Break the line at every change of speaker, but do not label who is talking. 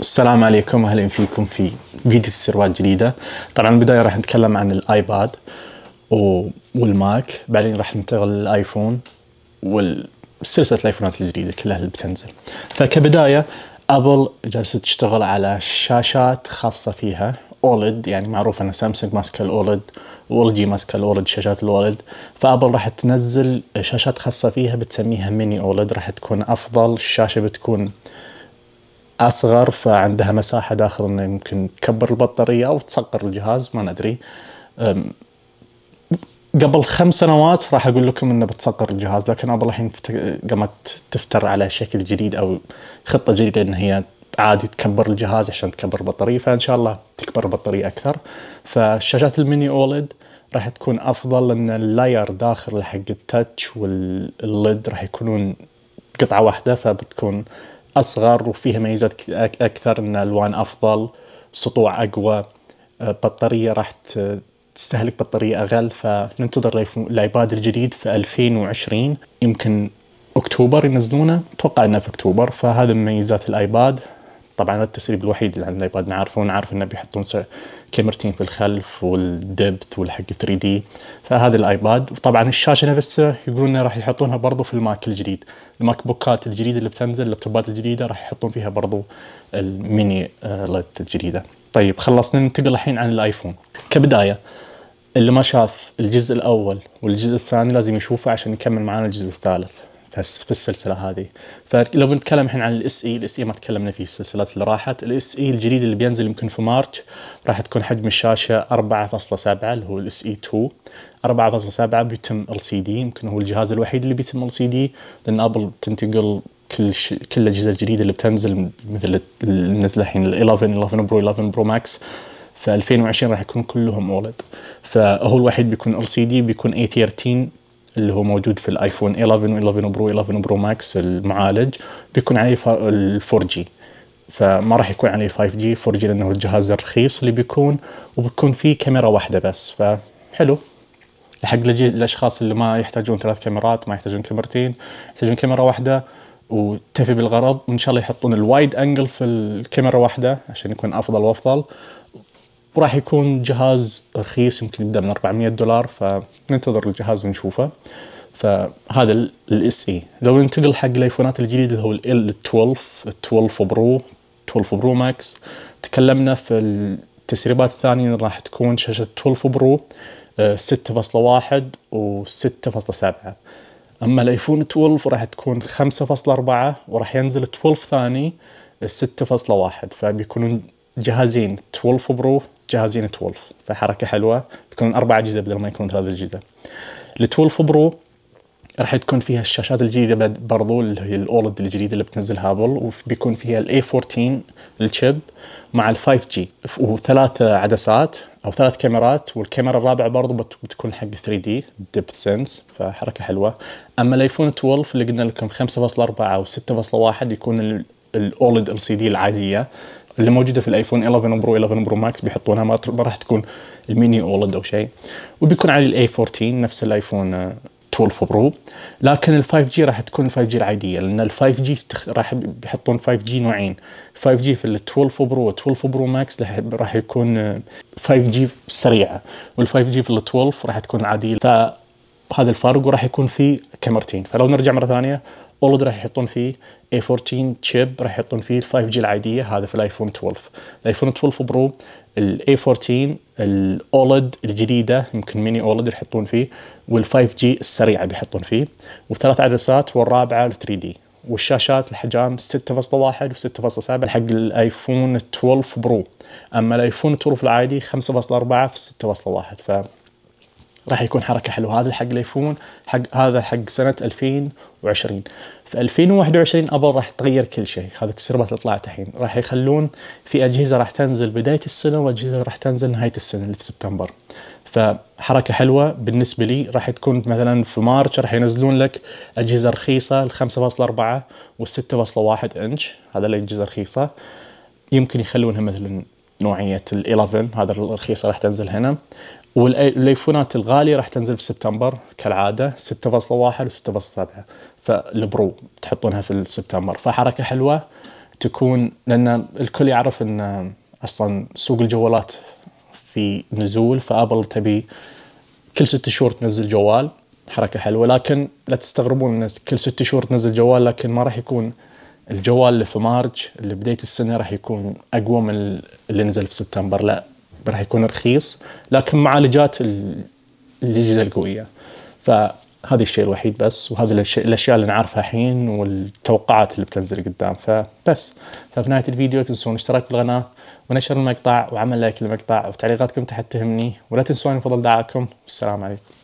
السلام عليكم اهلا فيكم في فيديو السروال جديده طبعا البدايه راح نتكلم عن الايباد والماك بعدين راح ننتقل للايفون والسلسله الايفونات الجديده كلها اللي بتنزل فكبدايه ابل جالسه تشتغل على شاشات خاصه فيها اولد يعني معروف ان سامسونج ماسكه الاولد والجي جي ماسكه الاولد شاشات الاولد فابل راح تنزل شاشات خاصه فيها بتسميها ميني اولد راح تكون افضل الشاشه بتكون اصغر فعندها مساحه داخل انه يمكن تكبر البطاريه او تصغر الجهاز ما ندري قبل خمس سنوات راح اقول لكم انه بتصغر الجهاز لكن ابل الحين قامت تفتر على شكل جديد او خطه جديده ان هي عادي تكبر الجهاز عشان تكبر البطاريه فان شاء الله تكبر البطاريه اكثر فالشاشات الميني اولد راح تكون افضل ان اللاير داخل حق التاتش والليد راح يكونون قطعه واحده فبتكون اصغر وفيها ميزات اكثر ان الوان افضل سطوع اقوى آه، بطاريه راح تستهلك بطاريه اقل فننتظر الايباد الجديد في 2020 يمكن اكتوبر ينزلونه اتوقع انه في اكتوبر فهذا من ميزات الايباد طبعا هذا التسريب الوحيد اللي عندنا الايباد نعرفه نعرف انه بيحطون كاميرتين في الخلف والدبث والحق 3 دي فهذا الايباد وطبعا الشاشه نفسها يقولون راح يحطونها برضو في الماك الجديد الماك بوكات الجديده اللي بتنزل اللابتوبات الجديده راح يحطون فيها برضو الميني ليد آه، الجديده طيب خلصنا ننتقل الحين عن الايفون كبدايه اللي ما شاف الجزء الاول والجزء الثاني لازم يشوفه عشان يكمل معانا الجزء الثالث في السلسله هذه فلو بنتكلم الحين عن الاس اي e، الاس اي e ما تكلمنا فيه السلسلات اللي راحت الاس اي e الجديد اللي بينزل يمكن في مارتش راح تكون حجم الشاشه 4.7 اللي هو الاس اي 2 4.7 بيتم ال سي دي يمكن هو الجهاز الوحيد اللي بيتم ال سي دي لان ابل تنتقل كل ش... كل الاجهزه الجديده اللي بتنزل مثل النزله الحين ال 11 11 برو 11 برو ماكس ف 2020 راح يكون كلهم اولد فهو الوحيد بيكون ال سي دي بيكون اي 13 اللي هو موجود في الايفون 11 و11 برو 11 برو ماكس المعالج بيكون عليه ال 4 جي فما راح يكون عليه 5 جي 4 جي لانه الجهاز الرخيص اللي بيكون وبيكون فيه كاميرا واحده بس فحلو حق الاشخاص اللي ما يحتاجون ثلاث كاميرات ما يحتاجون كاميرتين يحتاجون كاميرا واحده وتفي بالغرض وان شاء الله يحطون الوايد انجل في الكاميرا واحده عشان يكون افضل وافضل وراح يكون جهاز رخيص يمكن يبدا من 400 دولار فننتظر الجهاز ونشوفه فهذا الاس اي e. لو ننتقل حق الايفونات الجديده اللي هو ال 12 12 برو 12 برو ماكس تكلمنا في التسريبات الثانيه راح تكون شاشه 12 برو 6.1 و 6.7 اما الايفون 12 راح تكون 5.4 وراح ينزل 12 ثاني 6.1 آه، فبيكونون جهازين 12 برو جاهزين 12 فحركه حلوه بيكون اربع اجهزه بدل ما يكون ثلاث اجهزه ال 12 برو راح تكون فيها الشاشات الجديده برضو اللي هي الاولد الجديده اللي بتنزلها هابل وبيكون فيها الاي 14 الشيب مع ال 5 جي وثلاث عدسات او ثلاث كاميرات والكاميرا الرابعه برضو بتكون حق 3 دي ديب سنس فحركه حلوه اما الايفون 12 اللي قلنا لكم 5.4 او 6.1 يكون الاولد ال سي دي العاديه اللي موجوده في الايفون 11 برو 11 برو ماكس بيحطونها ما راح تكون الميني اولد او شيء وبيكون على الاي 14 نفس الايفون 12 آه، برو لكن ال 5 جي راح تكون ال 5 جي العاديه لان ال 5 جي راح بيحطون 5 جي نوعين 5 جي في ال 12 برو و 12 برو ماكس راح يكون 5 آه، جي سريعه وال 5 جي في ال 12 راح تكون عاديه فهذا الفرق وراح يكون في كاميرتين فلو نرجع مره ثانيه اولد راح يحطون فيه A14 تشيب راح يحطون فيه ال 5 جي العاديه هذا في الايفون 12 الايفون 12 برو الاي 14 الاولد الجديده يمكن ميني e اولد يحطون فيه وال5 جي السريعه بيحطون فيه وثلاث عدسات والرابعه ال 3 دي والشاشات الحجام 6.1 و6.7 حق الايفون 12 برو اما الايفون 12 العادي 5.4 في 6.1 ف راح يكون حركه حلوه هذا حق الايفون حق هذا حق سنه 2020 في 2021 ابل راح تغير كل شيء هذا التسريبات اللي طلعت الحين راح يخلون في اجهزه راح تنزل بدايه السنه واجهزه راح تنزل نهايه السنه اللي في سبتمبر فحركة حلوة بالنسبة لي راح تكون مثلا في مارش راح ينزلون لك أجهزة رخيصة ال 5.4 وال 6.1 إنش هذا الأجهزة رخيصة يمكن يخلونها مثلا نوعية ال 11 هذا الرخيصة راح تنزل هنا والايفونات الغاليه راح تنزل في سبتمبر كالعاده 6.1 و6.7 فالبرو تحطونها في سبتمبر فحركه حلوه تكون لان الكل يعرف ان اصلا سوق الجوالات في نزول فابل تبي كل ست شهور تنزل جوال حركه حلوه لكن لا تستغربون ان كل ست شهور تنزل جوال لكن ما راح يكون الجوال اللي في مارج اللي بدايه السنه راح يكون اقوى من اللي نزل في سبتمبر لا راح يكون رخيص لكن معالجات الاجهزه القويه فهذا الشيء الوحيد بس وهذا الاشياء اللي نعرفها الحين والتوقعات اللي بتنزل قدام فبس ففي نهايه الفيديو تنسون الاشتراك بالقناه ونشر المقطع وعمل لايك للمقطع وتعليقاتكم تحت تهمني ولا تنسون فضل دعائكم والسلام عليكم